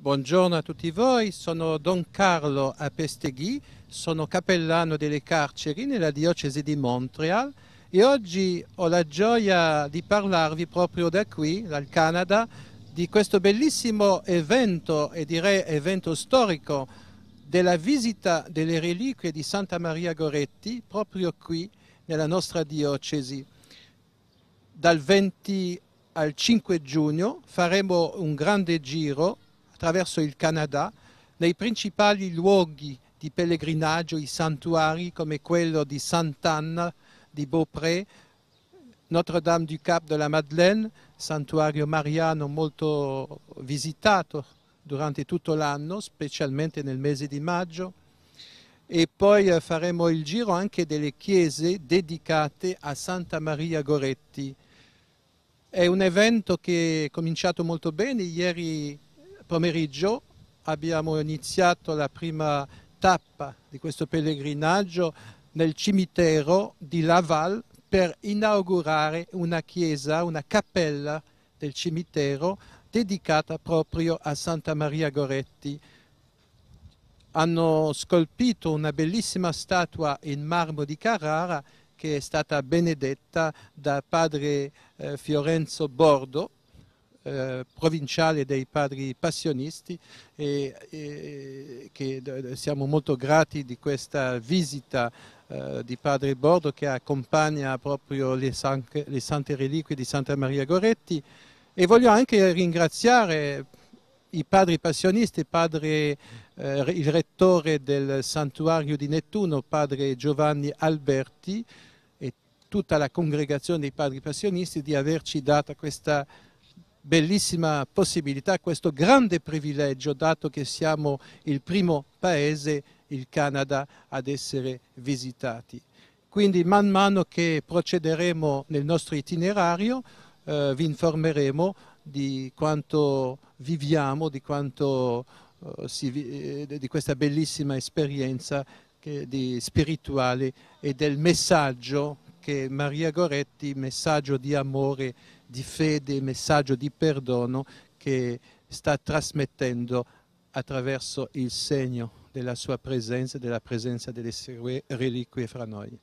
Buongiorno a tutti voi, sono Don Carlo Apesteghi, sono cappellano delle carceri nella diocesi di Montreal e oggi ho la gioia di parlarvi proprio da qui, dal Canada, di questo bellissimo evento e direi evento storico della visita delle reliquie di Santa Maria Goretti proprio qui nella nostra diocesi. Dal 20 al 5 giugno faremo un grande giro attraverso il Canada nei principali luoghi di pellegrinaggio, i santuari come quello di Sant'Anna, di Beaupré, Notre-Dame du Cap de la Madeleine, santuario mariano molto visitato durante tutto l'anno, specialmente nel mese di maggio. E poi eh, faremo il giro anche delle chiese dedicate a Santa Maria Goretti. È un evento che è cominciato molto bene, ieri pomeriggio abbiamo iniziato la prima tappa di questo pellegrinaggio nel cimitero di Laval per inaugurare una chiesa, una cappella del cimitero dedicata proprio a Santa Maria Goretti. Hanno scolpito una bellissima statua in marmo di Carrara che è stata benedetta da padre eh, Fiorenzo Bordo eh, provinciale dei padri passionisti e, e che siamo molto grati di questa visita eh, di Padre Bordo che accompagna proprio le, san le sante reliquie di Santa Maria Goretti e voglio anche ringraziare i padri passionisti, padre, eh, il rettore del santuario di Nettuno, padre Giovanni Alberti e tutta la congregazione dei padri passionisti di averci data questa bellissima possibilità, questo grande privilegio, dato che siamo il primo paese, il Canada, ad essere visitati. Quindi man mano che procederemo nel nostro itinerario eh, vi informeremo di quanto viviamo, di, quanto, eh, si, eh, di questa bellissima esperienza che, di, spirituale e del messaggio che Maria Goretti, messaggio di amore, di fede, messaggio di perdono che sta trasmettendo attraverso il segno della sua presenza e della presenza delle sue reliquie fra noi.